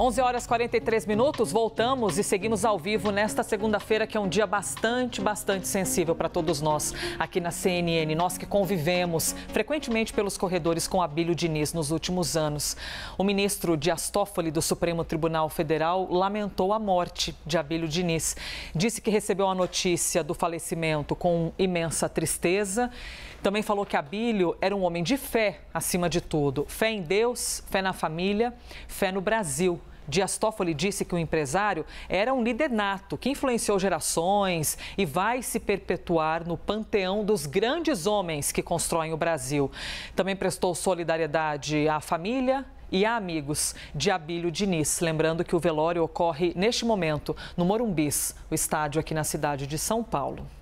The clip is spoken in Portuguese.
11 horas 43 minutos, voltamos e seguimos ao vivo nesta segunda-feira, que é um dia bastante, bastante sensível para todos nós aqui na CNN. Nós que convivemos frequentemente pelos corredores com Abílio Diniz nos últimos anos. O ministro Dias Toffoli do Supremo Tribunal Federal lamentou a morte de Abílio Diniz. Disse que recebeu a notícia do falecimento com imensa tristeza. Também falou que Abílio era um homem de fé, acima de tudo. Fé em Deus, fé na família, fé no Brasil Dias Toffoli disse que o empresário era um líder nato, que influenciou gerações e vai se perpetuar no panteão dos grandes homens que constroem o Brasil. Também prestou solidariedade à família e a amigos de Abílio Diniz. Lembrando que o velório ocorre neste momento no Morumbis, o estádio aqui na cidade de São Paulo.